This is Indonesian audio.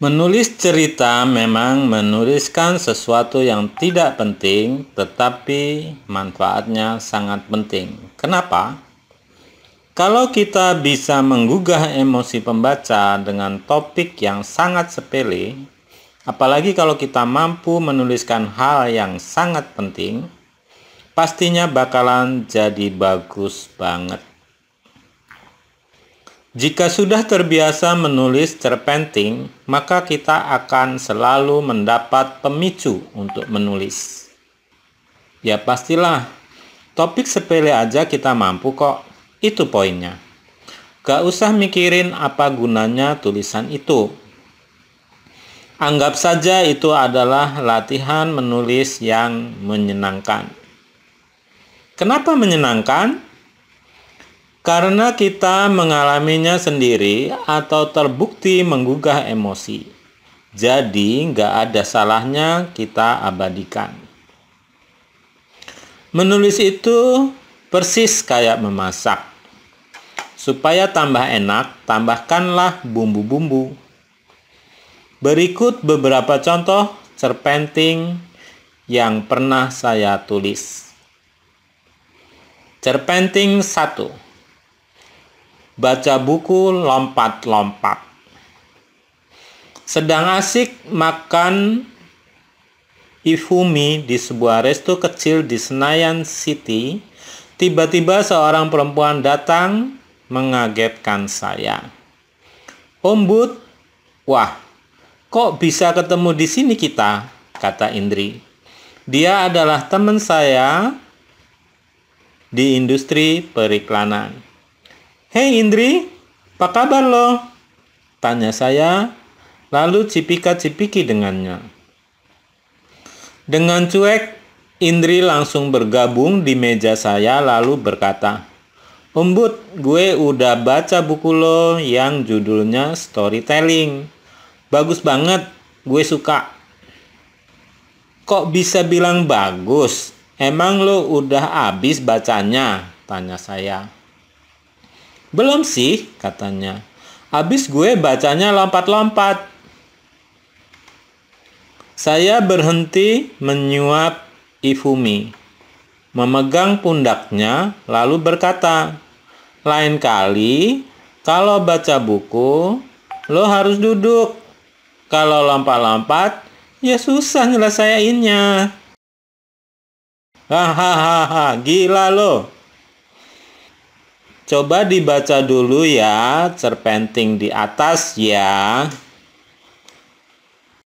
Menulis cerita memang menuliskan sesuatu yang tidak penting, tetapi manfaatnya sangat penting. Kenapa? Kalau kita bisa menggugah emosi pembaca dengan topik yang sangat sepele, apalagi kalau kita mampu menuliskan hal yang sangat penting, pastinya bakalan jadi bagus banget. Jika sudah terbiasa menulis cerpenting, maka kita akan selalu mendapat pemicu untuk menulis. Ya pastilah, topik sepele aja kita mampu kok. Itu poinnya. Gak usah mikirin apa gunanya tulisan itu. Anggap saja itu adalah latihan menulis yang menyenangkan. Kenapa menyenangkan? Karena kita mengalaminya sendiri atau terbukti menggugah emosi. Jadi nggak ada salahnya kita abadikan. Menulis itu persis kayak memasak. Supaya tambah enak, tambahkanlah bumbu-bumbu. Berikut beberapa contoh cerpenting yang pernah saya tulis. Cerpenting 1 baca buku, lompat-lompat. Sedang asik makan Ifumi di sebuah resto kecil di Senayan City, tiba-tiba seorang perempuan datang mengagetkan saya. Om Bud, wah, kok bisa ketemu di sini kita? kata Indri. Dia adalah teman saya di industri periklanan. Hei Indri, apa kabar lo? Tanya saya, lalu cipika-cipiki dengannya. Dengan cuek, Indri langsung bergabung di meja saya lalu berkata, Umbut, gue udah baca buku lo yang judulnya Storytelling. Bagus banget, gue suka. Kok bisa bilang bagus? Emang lo udah habis bacanya? Tanya saya. Belum sih, katanya. Abis gue bacanya lompat-lompat. Saya berhenti menyuap Ifumi. Memegang pundaknya, lalu berkata, Lain kali, kalau baca buku, lo harus duduk. Kalau lompat-lompat, ya susah nyelesainnya. Hahaha, gila lo. Coba dibaca dulu ya, cerpenting di atas ya.